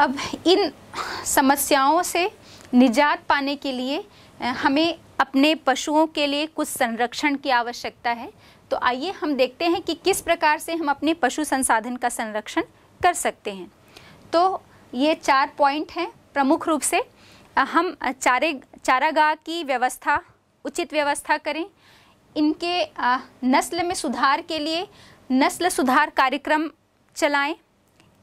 अब इन समस्याओं से निजात पाने के लिए हमें अपने पशुओं के लिए कुछ संरक्षण की आवश्यकता है तो आइए हम देखते हैं कि किस प्रकार से हम अपने पशु संसाधन का संरक्षण कर सकते हैं तो ये चार पॉइंट हैं प्रमुख रूप से हम चारे चारागाह की व्यवस्था उचित व्यवस्था करें इनके नस्ल में सुधार के लिए नस्ल सुधार कार्यक्रम चलाएं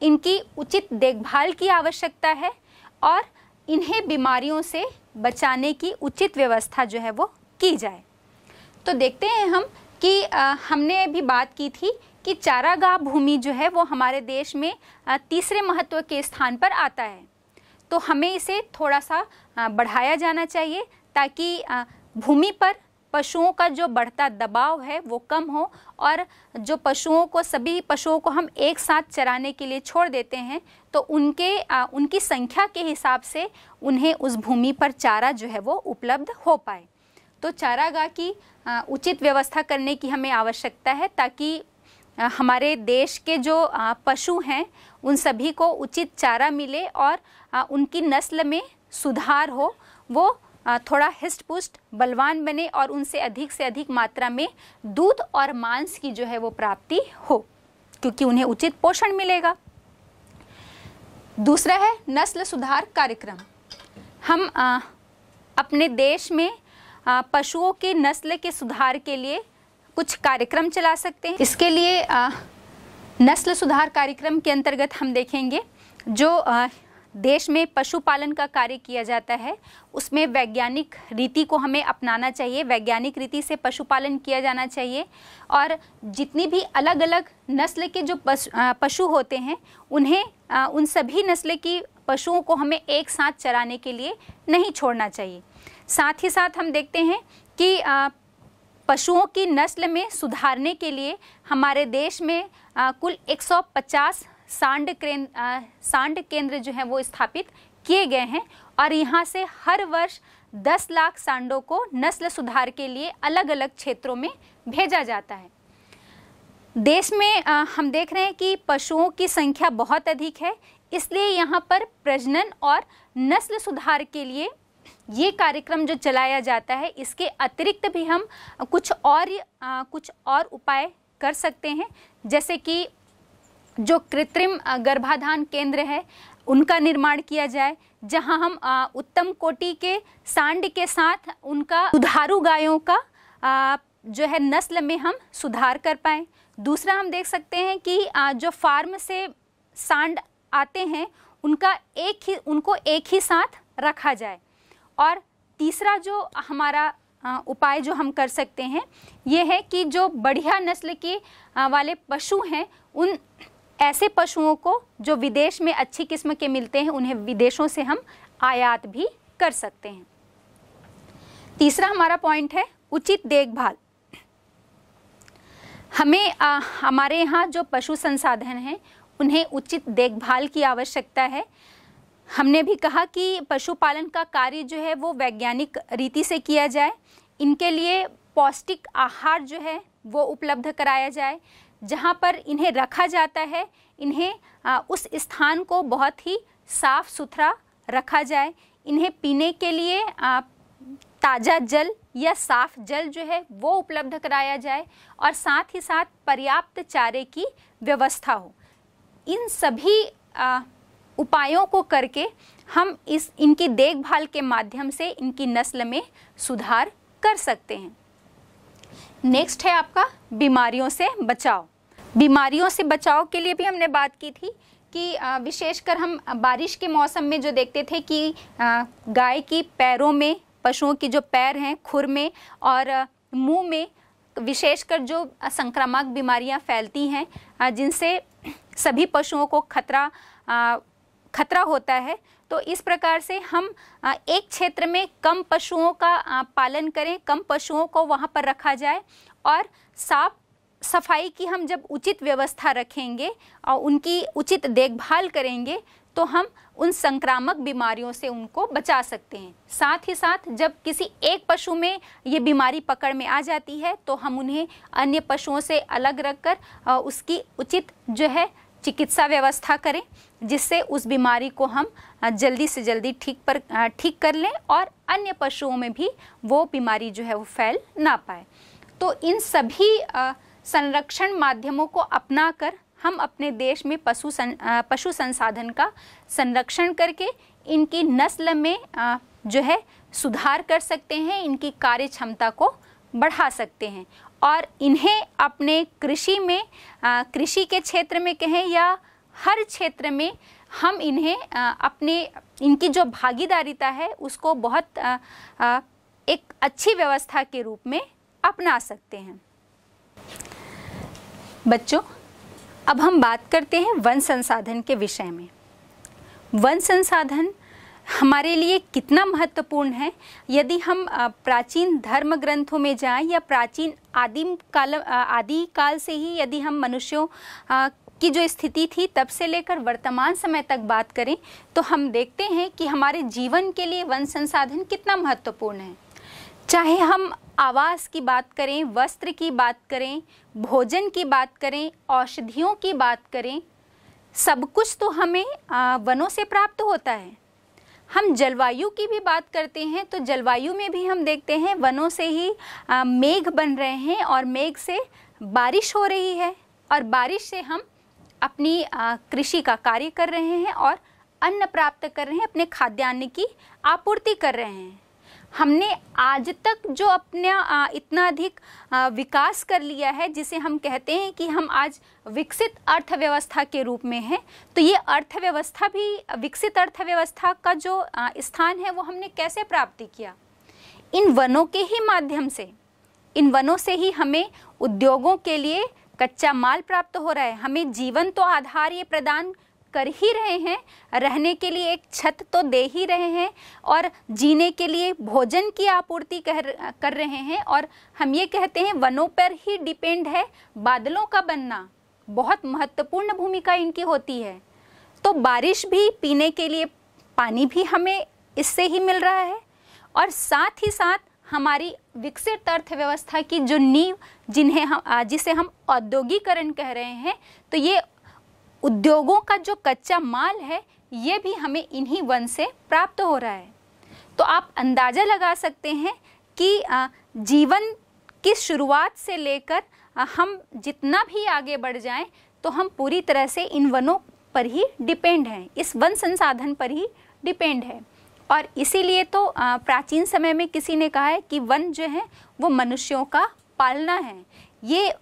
इनकी उचित देखभाल की आवश्यकता है और इन्हें बीमारियों से बचाने की उचित व्यवस्था जो है वो की जाए तो देखते हैं हम कि आ, हमने भी बात की थी कि चारागाह भूमि जो है वो हमारे देश में आ, तीसरे महत्व के स्थान पर आता है तो हमें इसे थोड़ा सा आ, बढ़ाया जाना चाहिए ताकि भूमि पर पशुओं का जो बढ़ता दबाव है वो कम हो और जो पशुओं को सभी पशुओं को हम एक साथ चराने के लिए छोड़ देते हैं तो उनके आ, उनकी संख्या के हिसाब से उन्हें उस भूमि पर चारा जो है वो उपलब्ध हो पाए तो चारागाह की आ, उचित व्यवस्था करने की हमें आवश्यकता है ताकि आ, हमारे देश के जो आ, पशु हैं उन सभी को उचित चारा मिले और आ, उनकी नस्ल में सुधार हो वो थोड़ा हिस्ट पुष्ट बलवान बने और उनसे अधिक से अधिक मात्रा में दूध और मांस की जो है वो प्राप्ति हो क्योंकि उन्हें उचित पोषण मिलेगा दूसरा है नस्ल सुधार कार्यक्रम हम आ, अपने देश में आ, पशुओं की नस्ल के सुधार के लिए कुछ कार्यक्रम चला सकते हैं इसके लिए आ, नस्ल सुधार कार्यक्रम के अंतर्गत हम देखेंगे जो आ, देश में पशुपालन का कार्य किया जाता है उसमें वैज्ञानिक रीति को हमें अपनाना चाहिए वैज्ञानिक रीति से पशुपालन किया जाना चाहिए और जितनी भी अलग अलग नस्ल के जो पशु होते हैं उन्हें उन सभी नस्ल की पशुओं को हमें एक साथ चराने के लिए नहीं छोड़ना चाहिए साथ ही साथ हम देखते हैं कि पशुओं की नस्ल में सुधारने के लिए हमारे देश में कुल 150 सांड केंद्र सांड केंद्र जो है वो स्थापित किए गए हैं और यहाँ से हर वर्ष 10 लाख सांडों को नस्ल सुधार के लिए अलग अलग क्षेत्रों में भेजा जाता है देश में आ, हम देख रहे हैं कि पशुओं की संख्या बहुत अधिक है इसलिए यहाँ पर प्रजनन और नस्ल सुधार के लिए ये कार्यक्रम जो चलाया जाता है इसके अतिरिक्त भी हम कुछ और आ, कुछ और उपाय कर सकते हैं जैसे कि जो कृत्रिम गर्भाधान केंद्र है उनका निर्माण किया जाए जहां हम उत्तम कोटि के सांड के साथ उनका सुधारू गायों का जो है नस्ल में हम सुधार कर पाए दूसरा हम देख सकते हैं कि जो फार्म से सांड आते हैं उनका एक ही उनको एक ही साथ रखा जाए और तीसरा जो हमारा उपाय जो हम कर सकते हैं ये है कि जो बढ़िया नस्ल के वाले पशु हैं उन ऐसे पशुओं को जो विदेश में अच्छी किस्म के मिलते हैं उन्हें विदेशों से हम आयात भी कर सकते हैं तीसरा हमारा पॉइंट है उचित देखभाल हमें आ, हमारे यहाँ जो पशु संसाधन हैं उन्हें उचित देखभाल की आवश्यकता है हमने भी कहा कि पशुपालन का कार्य जो है वो वैज्ञानिक रीति से किया जाए इनके लिए पौष्टिक आहार जो है वो उपलब्ध कराया जाए जहाँ पर इन्हें रखा जाता है इन्हें उस स्थान को बहुत ही साफ़ सुथरा रखा जाए इन्हें पीने के लिए ताज़ा जल या साफ जल जो है वो उपलब्ध कराया जाए और साथ ही साथ पर्याप्त चारे की व्यवस्था हो इन सभी उपायों को करके हम इस इनकी देखभाल के माध्यम से इनकी नस्ल में सुधार कर सकते हैं नेक्स्ट है आपका बीमारियों से बचाव बीमारियों से बचाव के लिए भी हमने बात की थी कि विशेषकर हम बारिश के मौसम में जो देखते थे कि गाय की पैरों में पशुओं की जो पैर हैं खुर में और मुंह में विशेषकर जो संक्रामक बीमारियां फैलती हैं जिनसे सभी पशुओं को खतरा खतरा होता है तो इस प्रकार से हम एक क्षेत्र में कम पशुओं का पालन करें कम पशुओं को वहाँ पर रखा जाए और साफ सफाई की हम जब उचित व्यवस्था रखेंगे और उनकी उचित देखभाल करेंगे तो हम उन संक्रामक बीमारियों से उनको बचा सकते हैं साथ ही साथ जब किसी एक पशु में ये बीमारी पकड़ में आ जाती है तो हम उन्हें अन्य पशुओं से अलग रखकर उसकी उचित जो है चिकित्सा व्यवस्था करें जिससे उस बीमारी को हम जल्दी से जल्दी ठीक पर ठीक कर लें और अन्य पशुओं में भी वो बीमारी जो है वो फैल ना पाए तो इन सभी संरक्षण माध्यमों को अपनाकर हम अपने देश में पशु सं, पशु संसाधन का संरक्षण करके इनकी नस्ल में आ, जो है सुधार कर सकते हैं इनकी कार्य क्षमता को बढ़ा सकते हैं और इन्हें अपने कृषि में कृषि के क्षेत्र में कहें या हर क्षेत्र में हम इन्हें अपने इनकी जो भागीदारीता है उसको बहुत एक अच्छी व्यवस्था के रूप में अपना सकते हैं बच्चों अब हम बात करते हैं वन संसाधन के विषय में वन संसाधन हमारे लिए कितना महत्वपूर्ण है यदि हम प्राचीन धर्म ग्रंथों में जाएं या प्राचीन आदिम काल आदि काल से ही यदि हम मनुष्यों की जो स्थिति थी तब से लेकर वर्तमान समय तक बात करें तो हम देखते हैं कि हमारे जीवन के लिए वन संसाधन कितना महत्वपूर्ण है चाहे हम आवास की बात करें वस्त्र की बात करें भोजन की बात करें औषधियों की बात करें सब कुछ तो हमें वनों से प्राप्त होता है हम जलवायु की भी बात करते हैं तो जलवायु में भी हम देखते हैं वनों से ही मेघ बन रहे हैं और मेघ से बारिश हो रही है और बारिश से हम अपनी कृषि का कार्य कर रहे हैं और अन्न प्राप्त कर रहे हैं अपने खाद्यान्न की आपूर्ति कर रहे हैं हमने आज तक जो अपना इतना अधिक विकास कर लिया है जिसे हम कहते हैं कि हम आज विकसित अर्थव्यवस्था के रूप में हैं तो ये अर्थव्यवस्था भी विकसित अर्थव्यवस्था का जो स्थान है वो हमने कैसे प्राप्ति किया इन वनों के ही माध्यम से इन वनों से ही हमें उद्योगों के लिए कच्चा माल प्राप्त हो रहा है हमें जीवन तो आधार ये प्रदान कर ही रहे हैं रहने के लिए एक छत तो दे ही रहे हैं और जीने के लिए भोजन की आपूर्ति कर कर रहे हैं और हम ये कहते हैं वनों पर ही डिपेंड है बादलों का बनना बहुत महत्वपूर्ण भूमिका इनकी होती है तो बारिश भी पीने के लिए पानी भी हमें इससे ही मिल रहा है और साथ ही साथ हमारी विकसित अर्थव्यवस्था की जो नींव जिन्हें हम जिसे हम औद्योगिकरण कह रहे हैं तो ये उद्योगों का जो कच्चा माल है ये भी हमें इन्हीं वन से प्राप्त हो रहा है तो आप अंदाज़ा लगा सकते हैं कि जीवन की शुरुआत से लेकर हम जितना भी आगे बढ़ जाएं तो हम पूरी तरह से इन वनों पर ही डिपेंड हैं इस वन संसाधन पर ही डिपेंड है और इसीलिए तो प्राचीन समय में किसी ने कहा है कि वन जो है वो मनुष्यों का पालना है ये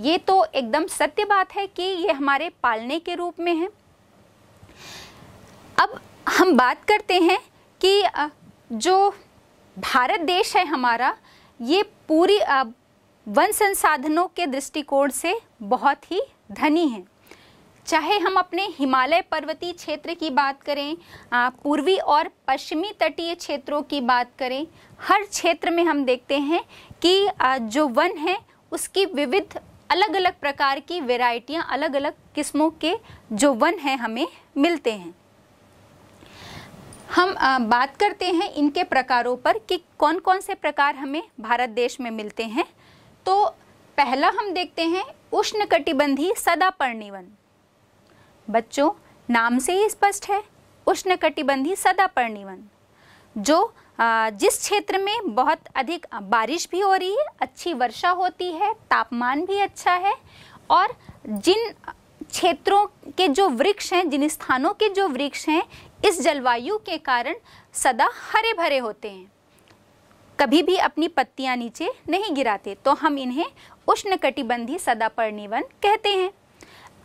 ये तो एकदम सत्य बात है कि ये हमारे पालने के रूप में है अब हम बात करते हैं कि जो भारत देश है हमारा ये पूरी वन संसाधनों के दृष्टिकोण से बहुत ही धनी है चाहे हम अपने हिमालय पर्वतीय क्षेत्र की बात करें पूर्वी और पश्चिमी तटीय क्षेत्रों की बात करें हर क्षेत्र में हम देखते हैं कि जो वन है उसकी विविध अलग अलग प्रकार की वेराइटियाँ अलग अलग किस्मों के जो वन हैं हमें मिलते हैं हम बात करते हैं इनके प्रकारों पर कि कौन कौन से प्रकार हमें भारत देश में मिलते हैं तो पहला हम देखते हैं उष्ण कटिबंधी सदापर्णी वन बच्चों नाम से ही स्पष्ट है उष्ण कटिबंधी सदापर्णी वन जो जिस क्षेत्र में बहुत अधिक बारिश भी हो रही है अच्छी वर्षा होती है तापमान भी अच्छा है और जिन क्षेत्रों के जो वृक्ष हैं जिन स्थानों के जो वृक्ष हैं इस जलवायु के कारण सदा हरे भरे होते हैं कभी भी अपनी पत्तियां नीचे नहीं गिराते तो हम इन्हें उष्ण कटिबंधी सदापर्णी वन कहते हैं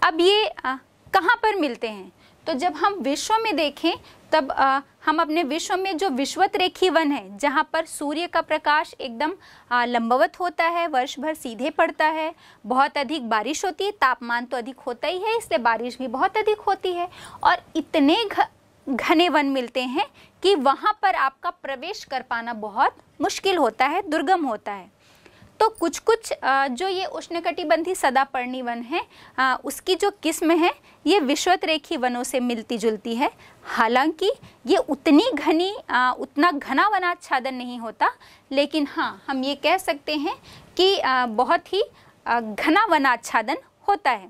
अब ये कहाँ पर मिलते हैं तो जब हम विश्व में देखें तब आ, हम अपने विश्व में जो विश्वत रेखी वन है जहाँ पर सूर्य का प्रकाश एकदम लंबवत होता है वर्ष भर सीधे पड़ता है बहुत अधिक बारिश होती है तापमान तो अधिक होता ही है इसलिए बारिश भी बहुत अधिक होती है और इतने घ, घने वन मिलते हैं कि वहाँ पर आपका प्रवेश कर पाना बहुत मुश्किल होता है दुर्गम होता है तो कुछ कुछ जो ये उष्णकटिबंधी सदापर्णी वन है उसकी जो किस्म है ये विश्वत रेखी वनों से मिलती जुलती है हालांकि ये उतनी घनी उतना घना वनाच्छादन नहीं होता लेकिन हाँ हम ये कह सकते हैं कि बहुत ही घना वनाच्छादन होता है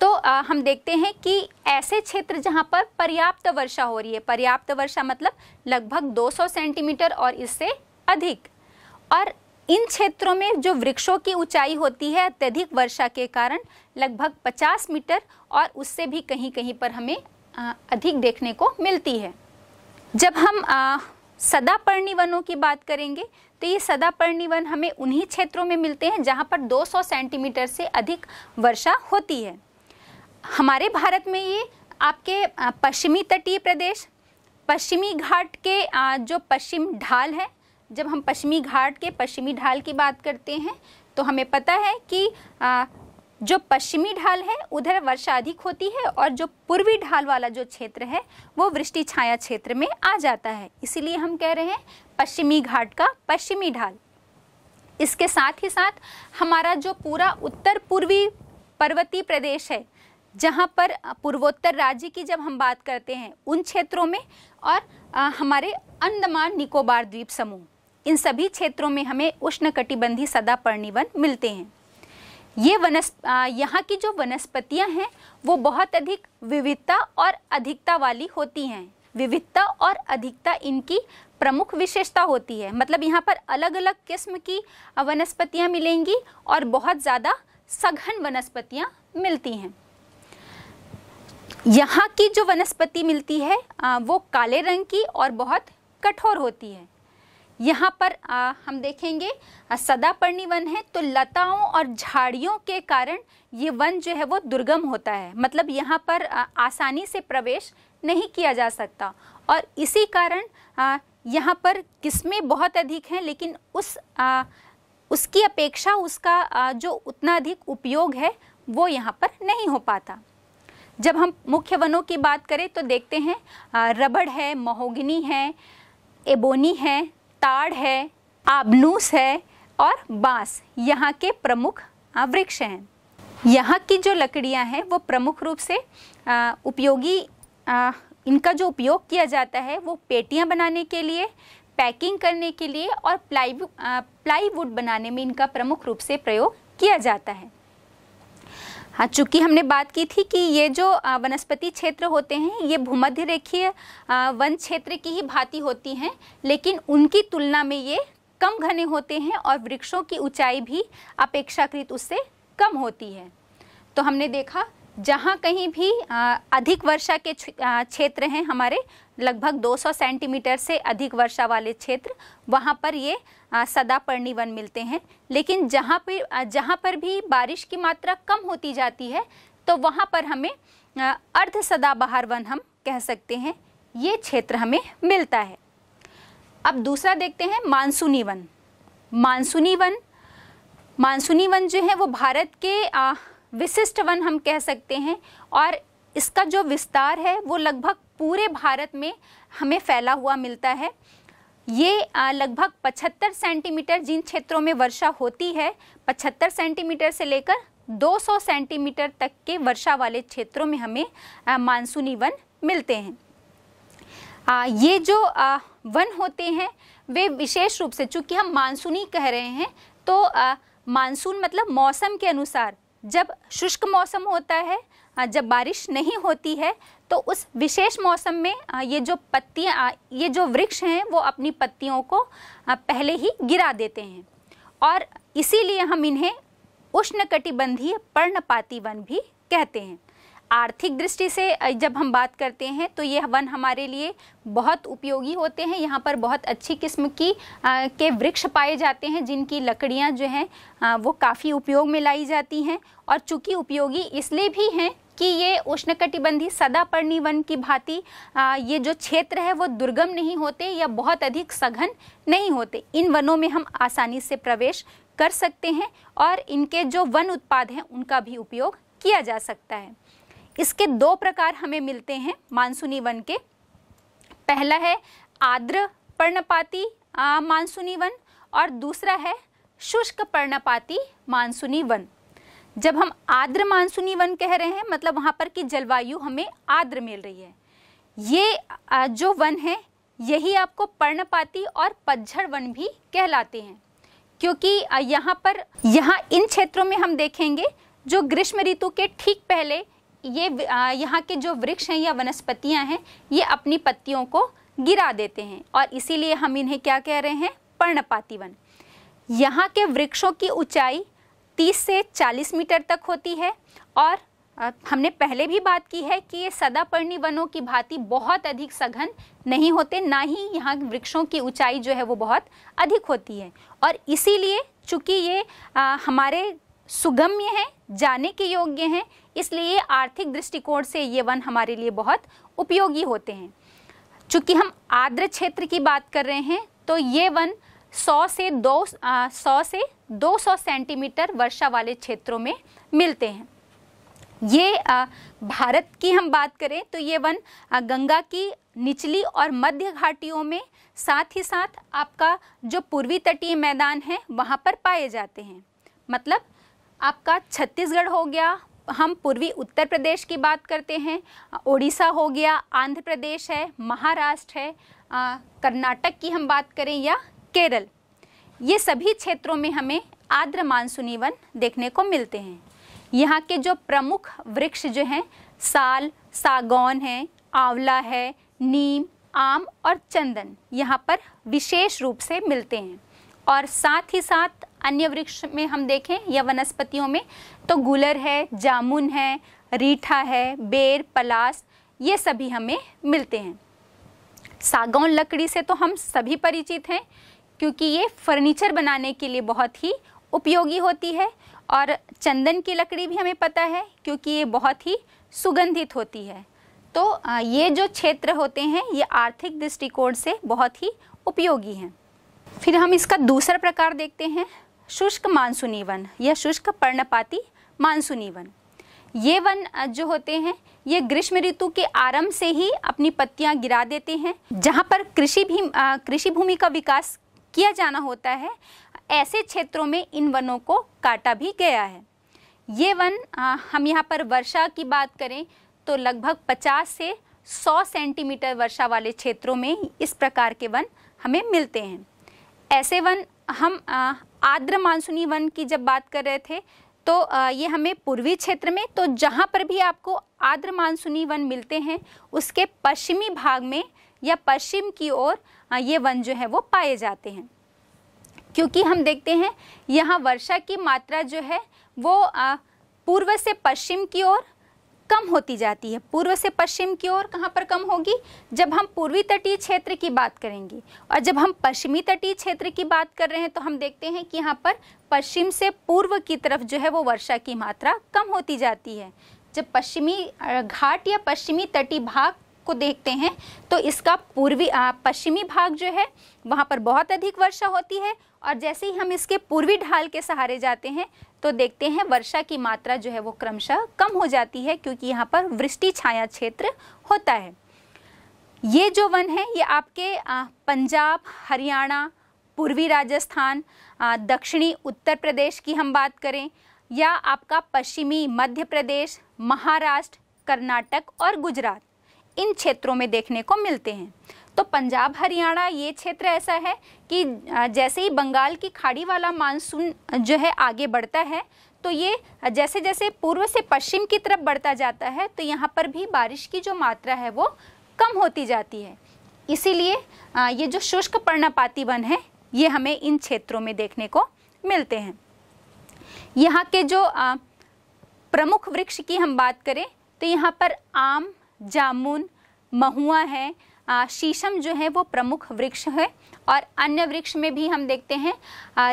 तो आ, हम देखते हैं कि ऐसे क्षेत्र जहां पर पर्याप्त वर्षा हो रही है पर्याप्त वर्षा मतलब लगभग 200 सेंटीमीटर और इससे अधिक और इन क्षेत्रों में जो वृक्षों की ऊंचाई होती है अत्यधिक वर्षा के कारण लगभग 50 मीटर और उससे भी कहीं कहीं पर हमें अधिक देखने को मिलती है जब हम आ, सदापर्णी वनों की बात करेंगे तो ये सदापर्णी वन हमें उन्हीं क्षेत्रों में मिलते हैं जहाँ पर 200 सेंटीमीटर से अधिक वर्षा होती है हमारे भारत में ये आपके पश्चिमी तटीय प्रदेश पश्चिमी घाट के जो पश्चिम ढाल है जब हम पश्चिमी घाट के पश्चिमी ढाल की बात करते हैं तो हमें पता है कि आ, जो पश्चिमी ढाल है उधर वर्षा अधिक होती है और जो पूर्वी ढाल वाला जो क्षेत्र है वो वृष्टि छाया क्षेत्र में आ जाता है इसीलिए हम कह रहे हैं पश्चिमी घाट का पश्चिमी ढाल इसके साथ ही साथ हमारा जो पूरा उत्तर पूर्वी पर्वतीय प्रदेश है जहाँ पर पूर्वोत्तर राज्य की जब हम बात करते हैं उन क्षेत्रों में और हमारे अंडमान निकोबार द्वीप समूह इन सभी क्षेत्रों में हमें उष्ण कटिबंधी पर्णी वन मिलते हैं ये वनस् यहाँ की जो वनस्पतियाँ हैं वो बहुत अधिक विविधता और अधिकता वाली होती हैं विविधता और अधिकता इनकी प्रमुख विशेषता होती है मतलब यहाँ पर अलग अलग किस्म की वनस्पतियाँ मिलेंगी और बहुत ज़्यादा सघन वनस्पतियाँ मिलती हैं यहाँ की जो वनस्पति मिलती है वो काले रंग की और बहुत कठोर होती है यहाँ पर आ, हम देखेंगे सदापर्णी वन है तो लताओं और झाड़ियों के कारण ये वन जो है वो दुर्गम होता है मतलब यहाँ पर आ, आसानी से प्रवेश नहीं किया जा सकता और इसी कारण आ, यहाँ पर किस्में बहुत अधिक हैं लेकिन उस आ, उसकी अपेक्षा उसका आ, जो उतना अधिक उपयोग है वो यहाँ पर नहीं हो पाता जब हम मुख्य वनों की बात करें तो देखते हैं रबड़ है महोगनी है एबोनी है ताड़ है आबनूस है और बांस यहाँ के प्रमुख वृक्ष हैं यहाँ की जो लकड़ियाँ हैं वो प्रमुख रूप से उपयोगी इनका जो उपयोग किया जाता है वो पेटियाँ बनाने के लिए पैकिंग करने के लिए और प्लाई प्लाईवुड बनाने में इनका प्रमुख रूप से प्रयोग किया जाता है हाँ चूँकि हमने बात की थी कि ये जो वनस्पति क्षेत्र होते हैं ये भूमध्य रेखीय वन क्षेत्र की ही भांति होती हैं लेकिन उनकी तुलना में ये कम घने होते हैं और वृक्षों की ऊंचाई भी अपेक्षाकृत उससे कम होती है तो हमने देखा जहाँ कहीं भी अधिक वर्षा के क्षेत्र हैं हमारे लगभग 200 सेंटीमीटर से अधिक वर्षा वाले क्षेत्र वहाँ पर ये सदापर्णी वन मिलते हैं लेकिन जहाँ पर जहाँ पर भी बारिश की मात्रा कम होती जाती है तो वहाँ पर हमें अर्ध सदाबहार वन हम कह सकते हैं ये क्षेत्र हमें मिलता है अब दूसरा देखते हैं मानसूनी वन मानसूनी वन मानसूनी वन जो है वो भारत के विशिष्ट वन हम कह सकते हैं और इसका जो विस्तार है वो लगभग पूरे भारत में हमें फैला हुआ मिलता है ये लगभग 75 सेंटीमीटर जिन क्षेत्रों में वर्षा होती है 75 सेंटीमीटर से लेकर 200 सेंटीमीटर तक के वर्षा वाले क्षेत्रों में हमें मानसूनी वन मिलते हैं आ, ये जो आ, वन होते हैं वे विशेष रूप से चूँकि हम मानसूनी कह रहे हैं तो मानसून मतलब मौसम के अनुसार जब शुष्क मौसम होता है जब बारिश नहीं होती है तो उस विशेष मौसम में ये जो पत्तियाँ ये जो वृक्ष हैं वो अपनी पत्तियों को पहले ही गिरा देते हैं और इसीलिए हम इन्हें उष्णकटिबंधीय पर्णपाती वन भी कहते हैं आर्थिक दृष्टि से जब हम बात करते हैं तो ये वन हमारे लिए बहुत उपयोगी होते हैं यहाँ पर बहुत अच्छी किस्म की आ, के वृक्ष पाए जाते हैं जिनकी लकड़ियाँ जो हैं वो काफ़ी उपयोग में लाई जाती हैं और चूँकि उपयोगी इसलिए भी हैं कि ये उष्णकटिबंधी सदापर्णी वन की भांति ये जो क्षेत्र है वो दुर्गम नहीं होते या बहुत अधिक सघन नहीं होते इन वनों में हम आसानी से प्रवेश कर सकते हैं और इनके जो वन उत्पाद हैं उनका भी उपयोग किया जा सकता है इसके दो प्रकार हमें मिलते हैं मानसूनी वन के पहला है आर्द्र पर्णपाती मानसूनी वन और दूसरा है शुष्क पर्णपाती मानसूनी वन जब हम आर्द्र मानसूनी वन कह रहे हैं मतलब वहाँ पर की जलवायु हमें आर्द्र मिल रही है ये जो वन है यही आपको पर्णपाती और पतझड़ वन भी कहलाते हैं क्योंकि यहाँ पर यहाँ इन क्षेत्रों में हम देखेंगे जो ग्रीष्म ऋतु के ठीक पहले ये यहाँ के जो वृक्ष हैं या वनस्पतियाँ हैं ये अपनी पत्तियों को गिरा देते हैं और इसीलिए हम इन्हें क्या कह रहे हैं पर्णपाती वन यहाँ के वृक्षों की ऊंचाई 30 से 40 मीटर तक होती है और हमने पहले भी बात की है कि ये सदापर्णी वनों की भांति बहुत अधिक सघन नहीं होते ना ही यहाँ वृक्षों की ऊंचाई जो है वो बहुत अधिक होती है और इसीलिए चूंकि ये आ, हमारे सुगम्य हैं जाने के योग्य हैं इसलिए आर्थिक दृष्टिकोण से ये वन हमारे लिए बहुत उपयोगी होते हैं चूँकि हम आर्द्र क्षेत्र की बात कर रहे हैं तो ये वन 100 से दो सौ से 200 सेंटीमीटर वर्षा वाले क्षेत्रों में मिलते हैं ये आ, भारत की हम बात करें तो ये वन आ, गंगा की निचली और मध्य घाटियों में साथ ही साथ आपका जो पूर्वी तटीय मैदान है वहाँ पर पाए जाते हैं मतलब आपका छत्तीसगढ़ हो गया हम पूर्वी उत्तर प्रदेश की बात करते हैं ओडिशा हो गया आंध्र प्रदेश है महाराष्ट्र है कर्नाटक की हम बात करें या केरल ये सभी क्षेत्रों में हमें आर्द्र मानसूनी वन देखने को मिलते हैं यहाँ के जो प्रमुख वृक्ष जो हैं साल सागौन है आंवला है नीम आम और चंदन यहाँ पर विशेष रूप से मिलते हैं और साथ ही साथ अन्य वृक्ष में हम देखें या वनस्पतियों में तो गुलर है जामुन है रीठा है बेर पलास ये सभी हमें मिलते हैं सागौन लकड़ी से तो हम सभी परिचित हैं क्योंकि ये फर्नीचर बनाने के लिए बहुत ही उपयोगी होती है और चंदन की लकड़ी भी हमें पता है क्योंकि ये बहुत ही सुगंधित होती है तो ये जो क्षेत्र होते हैं ये आर्थिक दृष्टिकोण से बहुत ही उपयोगी हैं फिर हम इसका दूसरा प्रकार देखते हैं शुष्क मानसूनी वन या शुष्क पर्णपाती मानसूनी वन ये वन जो होते हैं ये ग्रीष्म ऋतु के आरंभ से ही अपनी पत्तियां गिरा देते हैं जहाँ पर कृषि भी कृषि भूमि का विकास किया जाना होता है ऐसे क्षेत्रों में इन वनों को काटा भी गया है ये वन आ, हम यहाँ पर वर्षा की बात करें तो लगभग 50 से 100 सेंटीमीटर वर्षा वाले क्षेत्रों में इस प्रकार के वन हमें मिलते हैं ऐसे वन हम आर्द्र मानसूनी वन की जब बात कर रहे थे तो ये हमें पूर्वी क्षेत्र में तो जहाँ पर भी आपको आर्द्र मानसूनी वन मिलते हैं उसके पश्चिमी भाग में या पश्चिम की ओर ये वन जो है वो पाए जाते हैं क्योंकि हम देखते हैं यहाँ वर्षा की मात्रा जो है वो पूर्व से पश्चिम की ओर कम होती जाती है पूर्व से पश्चिम की ओर कहाँ पर कम होगी जब हम पूर्वी तटीय क्षेत्र की बात करेंगे और जब हम पश्चिमी तटीय क्षेत्र की बात कर रहे हैं तो हम देखते हैं कि यहाँ पर पश्चिम से पूर्व की तरफ जो है वो वर्षा की मात्रा कम होती जाती है जब पश्चिमी घाट या पश्चिमी तटीय भाग को देखते हैं तो इसका पूर्वी पश्चिमी भाग जो है वहाँ पर बहुत अधिक वर्षा होती है और जैसे ही हम इसके पूर्वी ढाल के सहारे जाते हैं तो देखते हैं वर्षा की मात्रा जो है वो क्रमशः कम हो जाती है क्योंकि यहाँ पर वृष्टि छाया क्षेत्र होता है ये जो वन है ये आपके पंजाब हरियाणा पूर्वी राजस्थान दक्षिणी उत्तर प्रदेश की हम बात करें या आपका पश्चिमी मध्य प्रदेश महाराष्ट्र कर्नाटक और गुजरात इन क्षेत्रों में देखने को मिलते हैं तो पंजाब हरियाणा ये क्षेत्र ऐसा है कि जैसे ही बंगाल की खाड़ी वाला मानसून जो है आगे बढ़ता है तो ये जैसे जैसे पूर्व से पश्चिम की तरफ बढ़ता जाता है तो यहाँ पर भी बारिश की जो मात्रा है वो कम होती जाती है इसीलिए ये जो शुष्क पर्णपाती वन है ये हमें इन क्षेत्रों में देखने को मिलते हैं यहाँ के जो प्रमुख वृक्ष की हम बात करें तो यहाँ पर आम जामुन महुआ है शीशम जो है वो प्रमुख वृक्ष है और अन्य वृक्ष में भी हम देखते हैं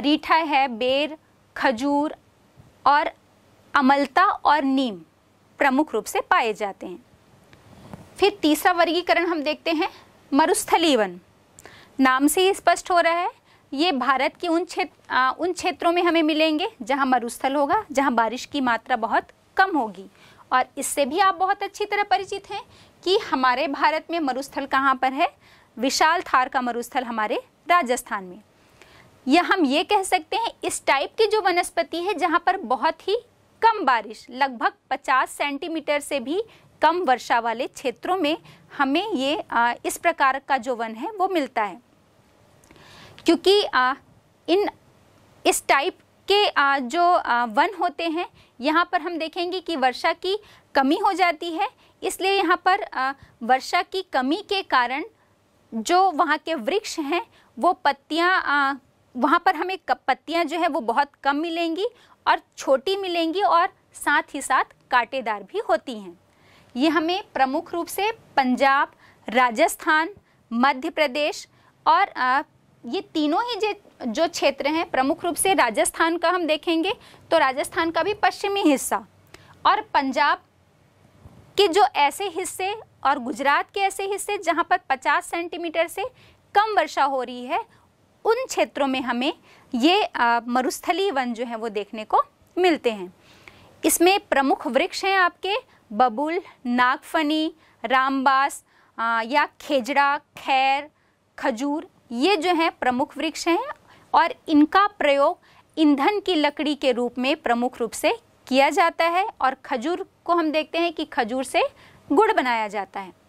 रीठा है बेर खजूर और अमलता और नीम प्रमुख रूप से पाए जाते हैं फिर तीसरा वर्गीकरण हम देखते हैं मरुस्थली वन नाम से ही स्पष्ट हो रहा है ये भारत के उन क्षेत्र उन क्षेत्रों में हमें मिलेंगे जहाँ मरुस्थल होगा जहाँ बारिश की मात्रा बहुत कम होगी और इससे भी आप बहुत अच्छी तरह परिचित हैं कि हमारे भारत में मरुस्थल कहाँ पर है विशाल थार का मरुस्थल हमारे राजस्थान में या हम ये कह सकते हैं इस टाइप की जो वनस्पति है जहाँ पर बहुत ही कम बारिश लगभग 50 सेंटीमीटर से भी कम वर्षा वाले क्षेत्रों में हमें ये आ, इस प्रकार का जो वन है वो मिलता है क्योंकि आ, इन इस टाइप के आ, जो आ, वन होते हैं यहाँ पर हम देखेंगे कि वर्षा की कमी हो जाती है इसलिए यहाँ पर वर्षा की कमी के कारण जो वहाँ के वृक्ष हैं वो पत्तियाँ वहाँ पर हमें पत्तियाँ जो है वो बहुत कम मिलेंगी और छोटी मिलेंगी और साथ ही साथ कांटेदार भी होती हैं ये हमें प्रमुख रूप से पंजाब राजस्थान मध्य प्रदेश और ये तीनों ही जो क्षेत्र हैं प्रमुख रूप से राजस्थान का हम देखेंगे तो राजस्थान का भी पश्चिमी हिस्सा और पंजाब के जो ऐसे हिस्से और गुजरात के ऐसे हिस्से जहाँ पर 50 सेंटीमीटर से कम वर्षा हो रही है उन क्षेत्रों में हमें ये मरुस्थली वन जो है वो देखने को मिलते हैं इसमें प्रमुख वृक्ष हैं आपके बबुल नागफनी रामबास या खेजड़ा खैर खजूर ये जो है प्रमुख वृक्ष हैं और इनका प्रयोग ईंधन की लकड़ी के रूप में प्रमुख रूप से किया जाता है और खजूर को हम देखते हैं कि खजूर से गुड़ बनाया जाता है